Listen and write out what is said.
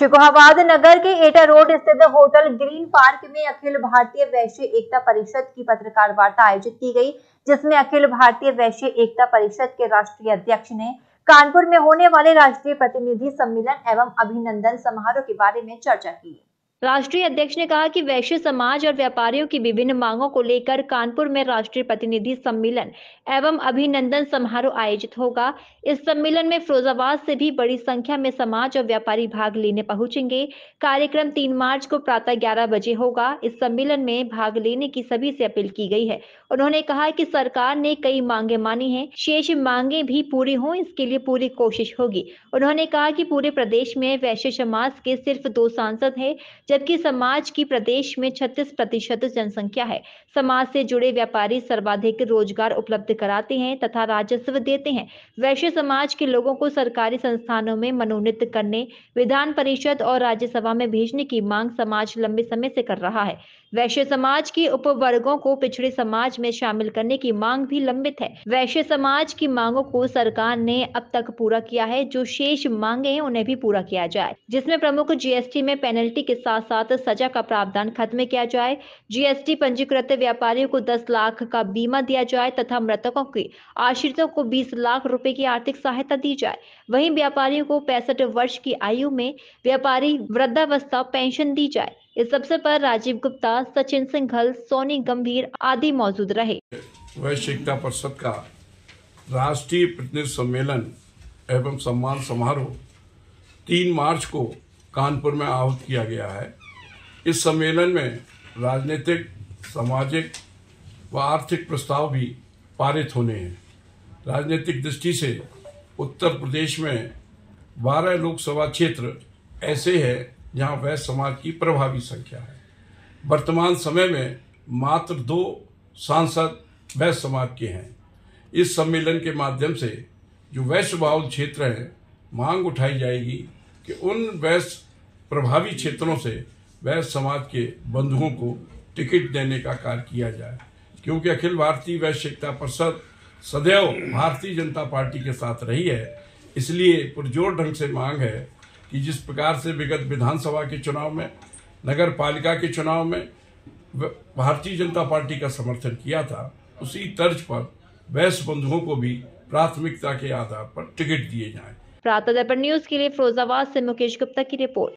शिकोहाबाद नगर के एटा रोड स्थित होटल ग्रीन पार्क में अखिल भारतीय वैश्य एकता परिषद की पत्रकार वार्ता आयोजित की गई जिसमें अखिल भारतीय वैश्य एकता परिषद के राष्ट्रीय अध्यक्ष ने कानपुर में होने वाले राष्ट्रीय प्रतिनिधि सम्मेलन एवं अभिनंदन समारोह के बारे में चर्चा की राष्ट्रीय अध्यक्ष ने कहा कि वैश्य समाज और व्यापारियों की विभिन्न मांगों को लेकर कानपुर में राष्ट्रीय प्रतिनिधि सम्मेलन एवं अभिनंदन समारोह आयोजित होगा इस सम्मेलन में फिरोजाबाद से भी बड़ी संख्या में समाज और व्यापारी भाग लेने पहुंचेंगे कार्यक्रम तीन मार्च को प्रातः ग्यारह बजे होगा इस सम्मेलन में भाग लेने की सभी से अपील की गई है उन्होंने कहा की सरकार ने कई मांगे मानी है शेष मांगे भी पूरी हों इसके लिए पूरी कोशिश होगी उन्होंने कहा की पूरे प्रदेश में वैश्य समाज के सिर्फ दो सांसद है जबकि समाज की प्रदेश में छत्तीस प्रतिशत जनसंख्या है समाज से जुड़े व्यापारी सर्वाधिक रोजगार उपलब्ध कराते हैं तथा राजस्व देते हैं वैश्य समाज के लोगों को सरकारी संस्थानों में मनोनीत करने विधान परिषद और राज्यसभा में भेजने की मांग समाज लंबे समय से कर रहा है वैश्य समाज के उपवर्गों को पिछड़े समाज में शामिल करने की मांग भी लंबित है वैश्य समाज की मांगों को सरकार ने अब तक पूरा किया है जो शेष मांगे हैं उन्हें भी पूरा किया जाए जिसमें प्रमुख जीएसटी में पेनल्टी के साथ साथ सजा का प्रावधान खत्म किया जाए जीएसटी पंजीकृत व्यापारियों को 10 लाख का बीमा दिया जाए तथा मृतकों के आश्रितों को 20 लाख रुपए की आर्थिक सहायता दी जाए वहीं व्यापारियों को पैंसठ वर्ष की आयु में व्यापारी वृद्धावस्था पेंशन दी जाए इस अवसर पर राजीव गुप्ता सचिन सिंघल सोनी गंभीर आदि मौजूद रहे वैश्विकता परिषद का राष्ट्रीय प्रतिनिधि सम्मेलन एवं सम्मान समारोह तीन मार्च को कानपुर में आहूत किया गया है इस सम्मेलन में राजनीतिक सामाजिक व आर्थिक प्रस्ताव भी पारित होने हैं राजनीतिक दृष्टि से उत्तर प्रदेश में बारह लोकसभा क्षेत्र ऐसे हैं जहां वैश्य समाज की प्रभावी संख्या है वर्तमान समय में मात्र दो सांसद वैश्य समाज के हैं इस सम्मेलन के माध्यम से जो वैश्य बाहुल क्षेत्र हैं मांग उठाई जाएगी कि उन वैश्य प्रभावी क्षेत्रों से वैश्य समाज के बंधुओं को टिकट देने का कार्य किया जाए क्योंकि अखिल भारतीय एकता परिषद सदैव भारतीय जनता पार्टी के साथ रही है इसलिए पुरजोर ढंग से मांग है कि जिस प्रकार से विगत विधानसभा के चुनाव में नगर पालिका के चुनाव में भारतीय जनता पार्टी का समर्थन किया था उसी तर्ज पर वैश्य बंधुओं को भी प्राथमिकता के आधार पर टिकट दिए जाएं प्रातः दर्पण न्यूज के लिए फिरोजाबाद से मुकेश गुप्ता की रिपोर्ट